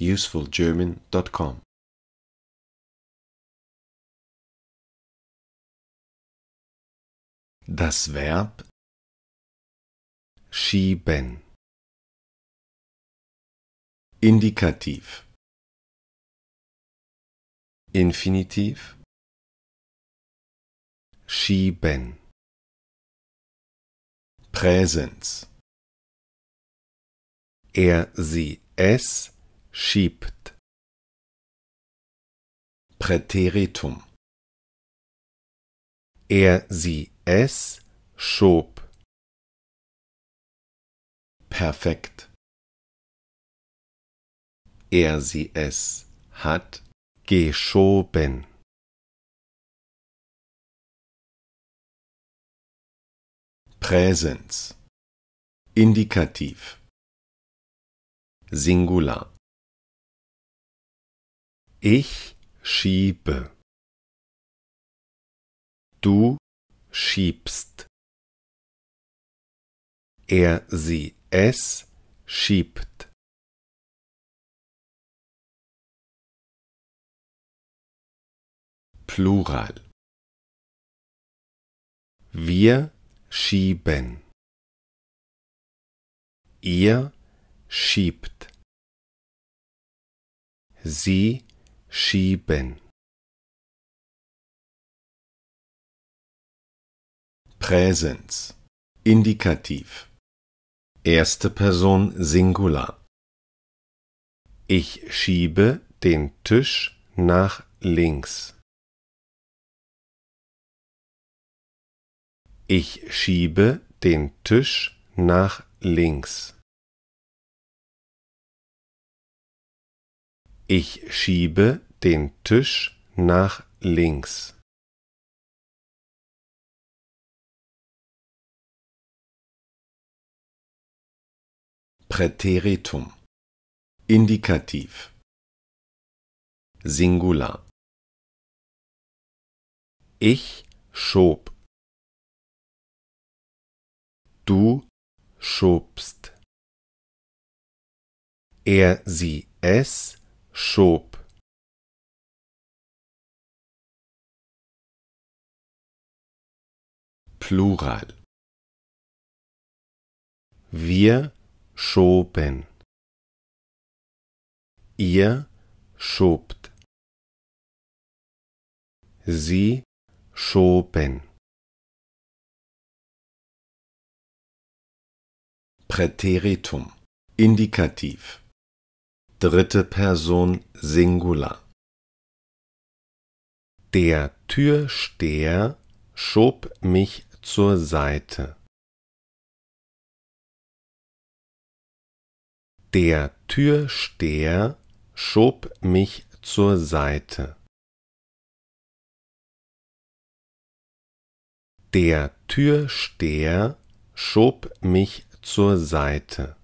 usefulgerman.com Das Verb schieben. Indikativ. Infinitiv. Schieben. Präsens. Er, sie, es schiebt. Präteritum. Er sie es schob. Perfekt. Er sie es hat geschoben. Präsens. Indikativ. Singular. Ich schiebe. Du schiebst. Er, sie, es schiebt. Plural. Wir schieben. Ihr schiebt. Sie schieben Präsens Indikativ Erste Person Singular Ich schiebe den Tisch nach links. Ich schiebe den Tisch nach links. Ich schiebe den Tisch nach links. Präteritum Indikativ Singular Ich schob Du schobst. Er, sie, es schob. Plural. Wir schoben. Ihr schobt. Sie schoben. Präteritum. Indikativ. Dritte Person Singular. Der Türsteher schob mich zur Seite. Der Türsteher schob mich zur Seite. Der Türsteher schob mich zur Seite.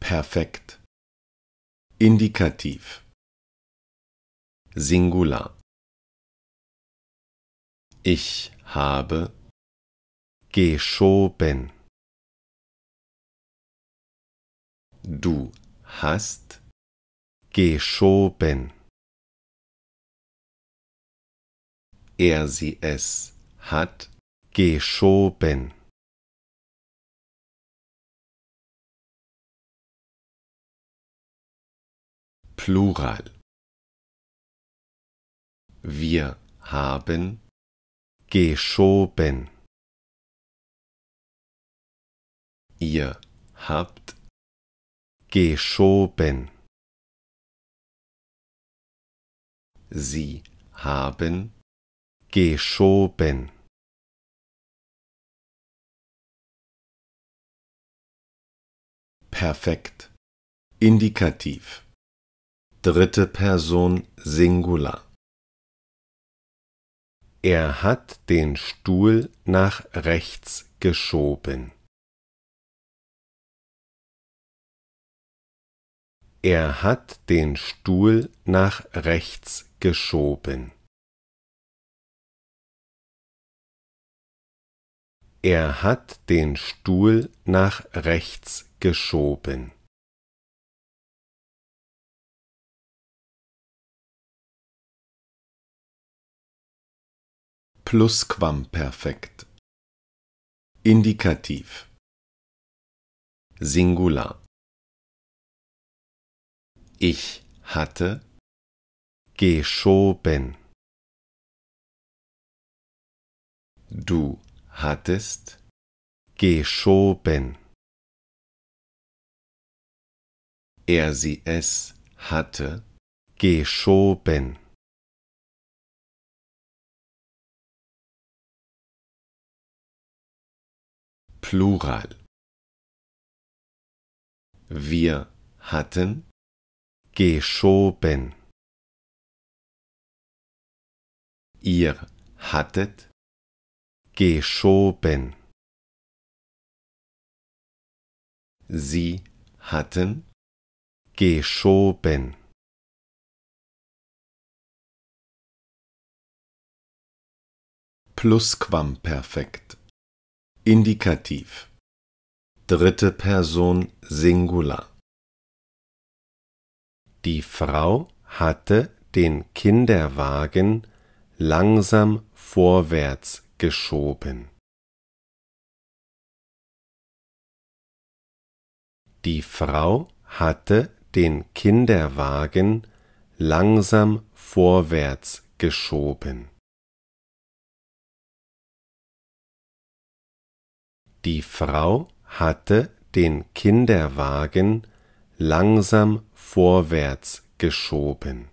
Perfekt. Indikativ Singular Ich habe geschoben. Du hast geschoben. Er sie es hat geschoben. Plural. Wir haben geschoben. Ihr habt geschoben. Sie haben geschoben. Perfekt. Indikativ dritte Person Singular. Er hat den Stuhl nach rechts geschoben. Er hat den Stuhl nach rechts geschoben. Er hat den Stuhl nach rechts geschoben. Plusquamperfekt. Indikativ. Singular. Ich hatte geschoben. Du hattest geschoben. Er sie es hatte geschoben. Plural. Wir hatten geschoben. Ihr hattet geschoben. Sie hatten geschoben. Plusquamperfekt Indikativ. Dritte Person Singular. Die Frau hatte den Kinderwagen langsam vorwärts geschoben. Die Frau hatte den Kinderwagen langsam vorwärts geschoben. Die Frau hatte den Kinderwagen langsam vorwärts geschoben.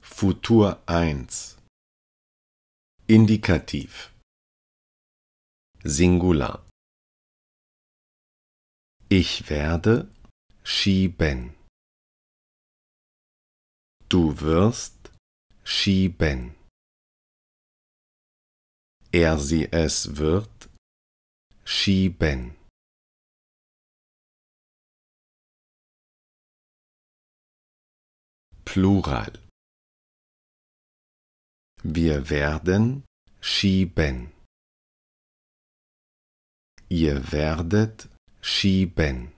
Futur 1 Indikativ Singular Ich werde schieben. Du wirst schieben. Er sie es wird schieben. Plural. Wir werden schieben. Ihr werdet schieben.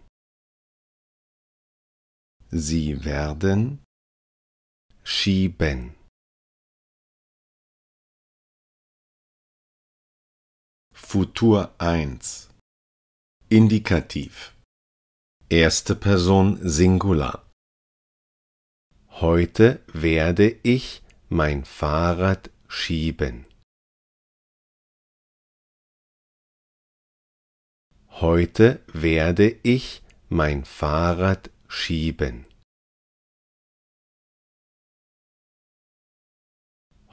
Sie werden schieben Futur 1 Indikativ Erste Person Singular Heute werde ich mein Fahrrad schieben. Heute werde ich mein Fahrrad schieben.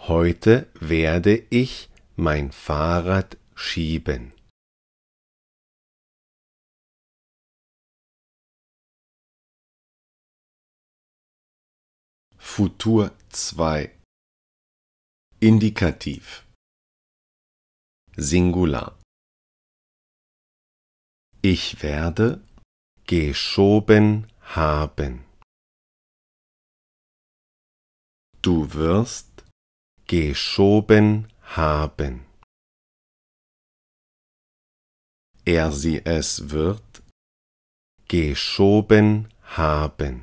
Heute werde ich mein Fahrrad schieben. Futur 2 Indikativ Singular Ich werde geschoben haben. Du wirst geschoben haben. Er sie es wird geschoben haben.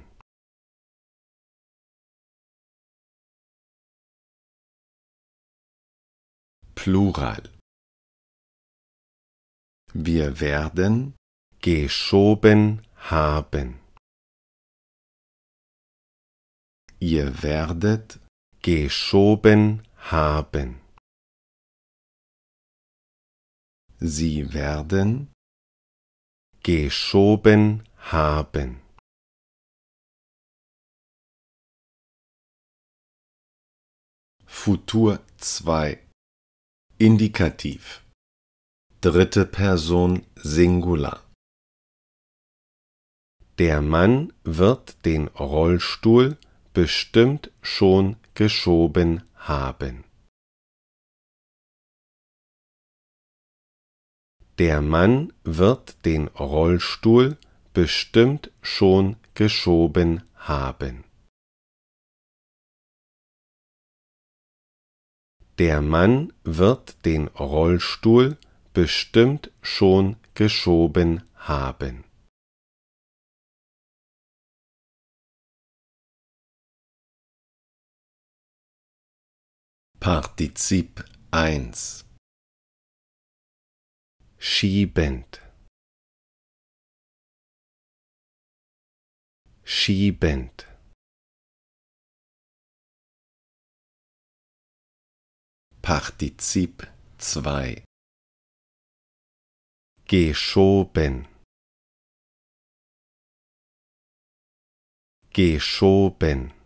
Plural. Wir werden geschoben haben. Ihr werdet geschoben haben. Sie werden geschoben haben. Futur 2 Indikativ Dritte Person Singular Der Mann wird den Rollstuhl bestimmt schon geschoben haben. Der Mann wird den Rollstuhl bestimmt schon geschoben haben. Der Mann wird den Rollstuhl bestimmt schon geschoben haben. Partizip 1 Schiebend Schiebend Partizip 2 Geschoben Geschoben